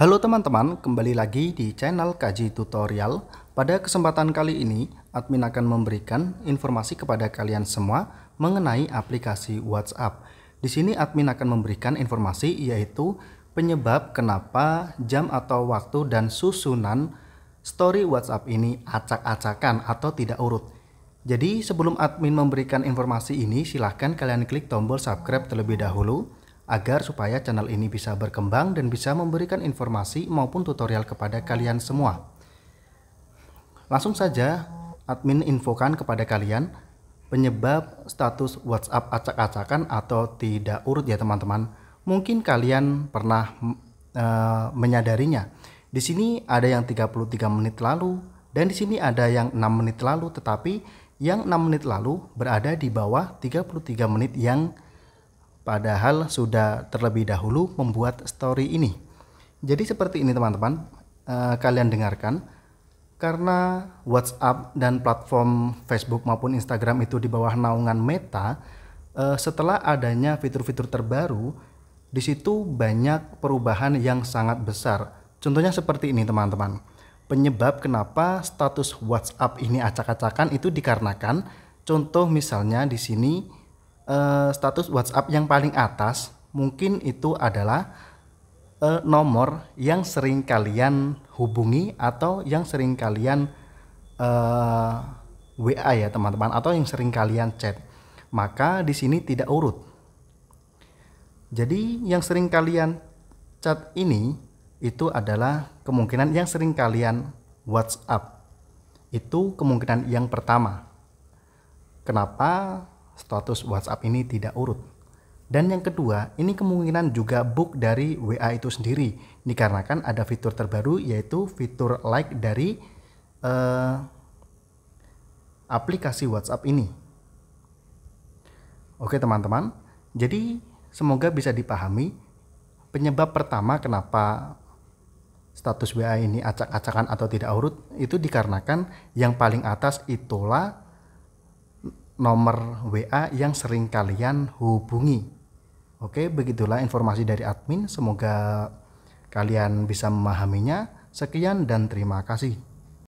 Halo teman-teman, kembali lagi di channel Kaji Tutorial. Pada kesempatan kali ini, admin akan memberikan informasi kepada kalian semua mengenai aplikasi WhatsApp. Di sini admin akan memberikan informasi yaitu penyebab kenapa jam atau waktu dan susunan story WhatsApp ini acak-acakan atau tidak urut. Jadi sebelum admin memberikan informasi ini, silahkan kalian klik tombol subscribe terlebih dahulu agar supaya channel ini bisa berkembang dan bisa memberikan informasi maupun tutorial kepada kalian semua. Langsung saja admin infokan kepada kalian penyebab status WhatsApp acak-acakan atau tidak urut ya teman-teman. Mungkin kalian pernah e, menyadarinya. Di sini ada yang 33 menit lalu dan di sini ada yang 6 menit lalu tetapi yang 6 menit lalu berada di bawah 33 menit yang padahal sudah terlebih dahulu membuat story ini. Jadi seperti ini teman-teman, eh, kalian dengarkan. Karena WhatsApp dan platform Facebook maupun Instagram itu di bawah naungan Meta, eh, setelah adanya fitur-fitur terbaru, di situ banyak perubahan yang sangat besar. Contohnya seperti ini teman-teman. Penyebab kenapa status WhatsApp ini acak-acakan itu dikarenakan contoh misalnya di sini uh, status WhatsApp yang paling atas mungkin itu adalah uh, nomor yang sering kalian hubungi atau yang sering kalian uh, eh, WA ya teman-teman atau yang sering kalian chat. Maka di sini tidak urut. Jadi yang sering kalian chat ini itu adalah kemungkinan yang sering kalian WhatsApp. Itu kemungkinan yang pertama. Kenapa status WhatsApp ini tidak urut. Dan yang kedua, ini kemungkinan juga bug dari WA itu sendiri dikarenakan ada fitur terbaru yaitu fitur like dari uh, aplikasi WhatsApp ini. Oke teman-teman, jadi semoga bisa dipahami penyebab pertama kenapa status WA ini acak-acakan atau tidak urut itu dikarenakan yang paling atas itulah nomor WA yang sering kalian hubungi. Oke, begitulah informasi dari admin. Semoga kalian bisa memahaminya. Sekian dan terima kasih.